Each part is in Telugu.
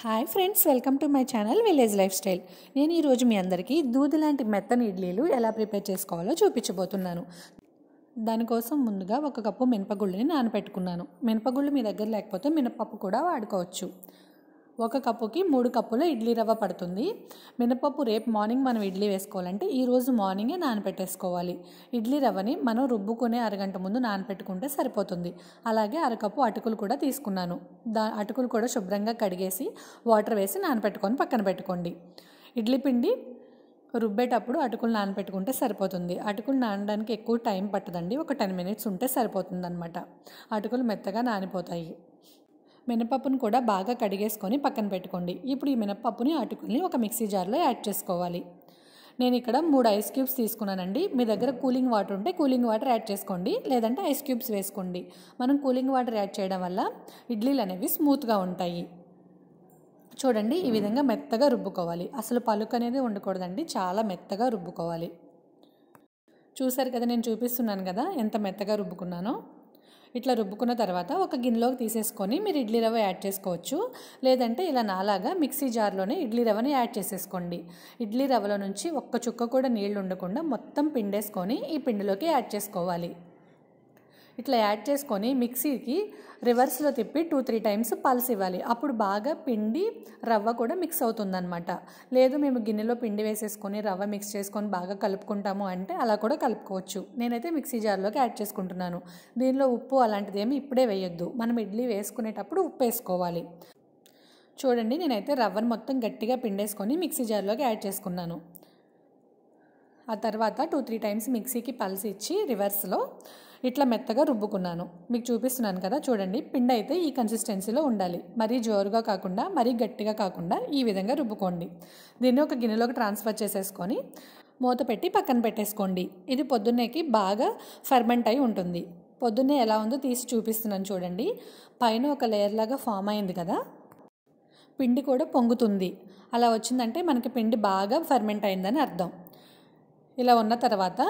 hi friends welcome to my channel village lifestyle నేను ఈరోజు మీ అందరికీ దూది లాంటి మెత్తని ఇడ్లీలు ఎలా ప్రిపేర్ చేసుకోవాలో చూపించబోతున్నాను దానికోసం ముందుగా ఒక కప్పు మినపగుళ్ళని నానపెట్టుకున్నాను మినపగుళ్ళు మీ దగ్గర లేకపోతే మినపప్పు కూడా వాడుకోవచ్చు ఒక కప్పుకి మూడు కప్పుల ఇడ్లీ రవ్వ పడుతుంది మినపప్పు రేపు మార్నింగ్ మనం ఇడ్లీ వేసుకోవాలంటే ఈరోజు మార్నింగే నానపెట్టేసుకోవాలి ఇడ్లీ రవ్వని మనం రుబ్బుకునే అరగంట ముందు నానపెట్టుకుంటే సరిపోతుంది అలాగే అరకప్పు అటుకులు కూడా తీసుకున్నాను దా అటుకులు కూడా శుభ్రంగా కడిగేసి వాటర్ వేసి నానపెట్టుకొని పక్కన పెట్టుకోండి ఇడ్లీ పిండి రుబ్బేటప్పుడు అటుకులు నానపెట్టుకుంటే సరిపోతుంది అటుకులు నానడానికి ఎక్కువ టైం పట్టదండి ఒక టెన్ మినిట్స్ ఉంటే సరిపోతుంది అనమాట అటుకులు మెత్తగా నానిపోతాయి మినపప్పును కూడా బాగా కడిగేసుకొని పక్కన పెట్టుకోండి ఇప్పుడు ఈ మినపప్పుని అటుకుని ఒక మిక్సీ జార్లో యాడ్ చేసుకోవాలి నేను ఇక్కడ మూడు ఐస్ క్యూబ్స్ తీసుకున్నానండి మీ దగ్గర కూలింగ్ వాటర్ ఉంటే కూలింగ్ వాటర్ యాడ్ చేసుకోండి లేదంటే ఐస్ క్యూబ్స్ వేసుకోండి మనం కూలింగ్ వాటర్ యాడ్ చేయడం వల్ల ఇడ్లీలు అనేవి స్మూత్గా ఉంటాయి చూడండి ఈ విధంగా మెత్తగా రుబ్బుకోవాలి అసలు పలుకు అనేది ఉండకూడదండి చాలా మెత్తగా రుబ్బుకోవాలి చూసారు కదా నేను చూపిస్తున్నాను కదా ఎంత మెత్తగా రుబ్బుకున్నానో ఇట్లా రుబ్బుకున్న తర్వాత ఒక గిన్నెలోకి తీసేసుకొని మీరు ఇడ్లీ రవ్వ యాడ్ చేసుకోవచ్చు లేదంటే ఇలా నాలాగా మిక్సీ జార్లోనే ఇడ్లీ రవ్వని యాడ్ చేసేసుకోండి ఇడ్లీ రవ్వలో నుంచి ఒక్క చుక్క కూడా నీళ్లు ఉండకుండా మొత్తం పిండేసుకొని ఈ పిండిలోకి యాడ్ చేసుకోవాలి ఇట్లా యాడ్ చేసుకొని మిక్సీకి రివర్స్లో తిప్పి టూ త్రీ టైమ్స్ పల్స్ ఇవ్వాలి అప్పుడు బాగా పిండి రవ్వ కూడా మిక్స్ అవుతుందన్నమాట లేదు మేము గిన్నెలో పిండి వేసేసుకొని రవ్వ మిక్స్ చేసుకొని బాగా కలుపుకుంటాము అంటే అలా కూడా కలుపుకోవచ్చు నేనైతే మిక్సీ జార్లోకి యాడ్ చేసుకుంటున్నాను దీనిలో ఉప్పు అలాంటిది ఏమి ఇప్పుడే వేయొద్దు మనం ఇడ్లీ వేసుకునేటప్పుడు ఉప్పు వేసుకోవాలి చూడండి నేనైతే రవ్వను మొత్తం గట్టిగా పిండేసుకొని మిక్సీ జార్లోకి యాడ్ చేసుకున్నాను ఆ తర్వాత టూ త్రీ టైమ్స్ మిక్సీకి పల్స్ ఇచ్చి రివర్స్లో ఇట్లా మెత్తగా రుబ్బుకున్నాను మీకు చూపిస్తున్నాను కదా చూడండి పిండి అయితే ఈ కన్సిస్టెన్సీలో ఉండాలి మరీ జోరుగా కాకుండా మరీ గట్టిగా కాకుండా ఈ విధంగా రుబ్బుకోండి దీన్ని ఒక గిన్నెలోకి ట్రాన్స్ఫర్ చేసేసుకొని మూత పెట్టి పక్కన పెట్టేసుకోండి ఇది పొద్దున్నేకి బాగా ఫర్మెంట్ అయి ఉంటుంది పొద్దున్నే ఎలా ఉందో తీసి చూపిస్తున్నాను చూడండి పైన ఒక లేయర్ లాగా ఫామ్ అయింది కదా పిండి కూడా పొంగుతుంది అలా వచ్చిందంటే మనకి పిండి బాగా ఫర్మెంట్ అయిందని అర్థం ఇలా ఉన్న తర్వాత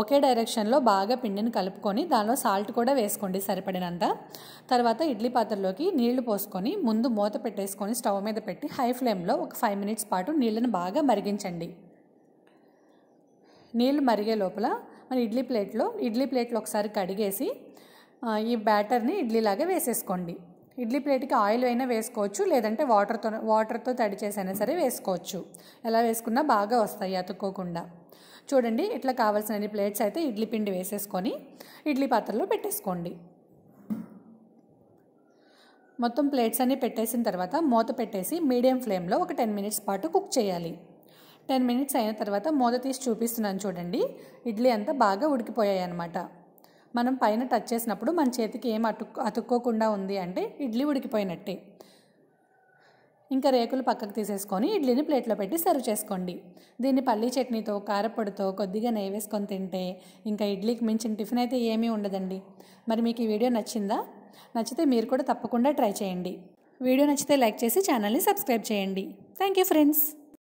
ఒకే డైరెక్షన్లో బాగా పిండిని కలుపుకొని దానిలో సాల్ట్ కూడా వేసుకోండి సరిపడినంత తర్వాత ఇడ్లీ పాత్రలోకి నీళ్లు పోసుకొని ముందు మూత పెట్టేసుకొని స్టవ్ మీద పెట్టి హై ఫ్లేమ్లో ఒక ఫైవ్ మినిట్స్ పాటు నీళ్ళని బాగా మరిగించండి నీళ్లు మరిగే లోపల మన ఇడ్లీ ప్లేట్లో ఇడ్లీ ప్లేట్లు ఒకసారి కడిగేసి ఈ బ్యాటర్ని ఇడ్లీలాగా వేసేసుకోండి ఇడ్లీ ప్లేట్కి ఆయిల్ అయినా వేసుకోవచ్చు లేదంటే వాటర్తో వాటర్తో తడి చేసైనా సరే వేసుకోవచ్చు ఎలా వేసుకున్నా బాగా వస్తాయి అతుక్కోకుండా చూడండి ఇట్లా కావాల్సిన ప్లేట్స్ అయితే ఇడ్లీ పిండి వేసేసుకొని ఇడ్లీ పాత్రలో పెట్టేసుకోండి మొత్తం ప్లేట్స్ అన్నీ పెట్టేసిన తర్వాత మూత పెట్టేసి మీడియం ఫ్లేమ్లో ఒక టెన్ మినిట్స్ పాటు కుక్ చేయాలి టెన్ మినిట్స్ అయిన తర్వాత మూత తీసి చూపిస్తున్నాను చూడండి ఇడ్లీ అంతా బాగా ఉడికిపోయాయి అనమాట మనం పైన టచ్ చేసినప్పుడు మన చేతికి ఏం అతుక్కోకుండా ఉంది అంటే ఇడ్లీ ఉడికిపోయినట్టే ఇంకా రేకులు పక్కకు తీసేసుకొని ఇడ్లీని ప్లేట్లో పెట్టి సర్వ్ చేసుకోండి దీన్ని పల్లీ చట్నీతో కారపొడితో కొద్దిగా నెయ్యి వేసుకొని తింటే ఇంకా ఇడ్లీకి మించిన టిఫిన్ అయితే ఏమీ ఉండదండి మరి మీకు ఈ వీడియో నచ్చిందా నచ్చితే మీరు కూడా తప్పకుండా ట్రై చేయండి వీడియో నచ్చితే లైక్ చేసి ఛానల్ని సబ్స్క్రైబ్ చేయండి థ్యాంక్ యూ ఫ్రెండ్స్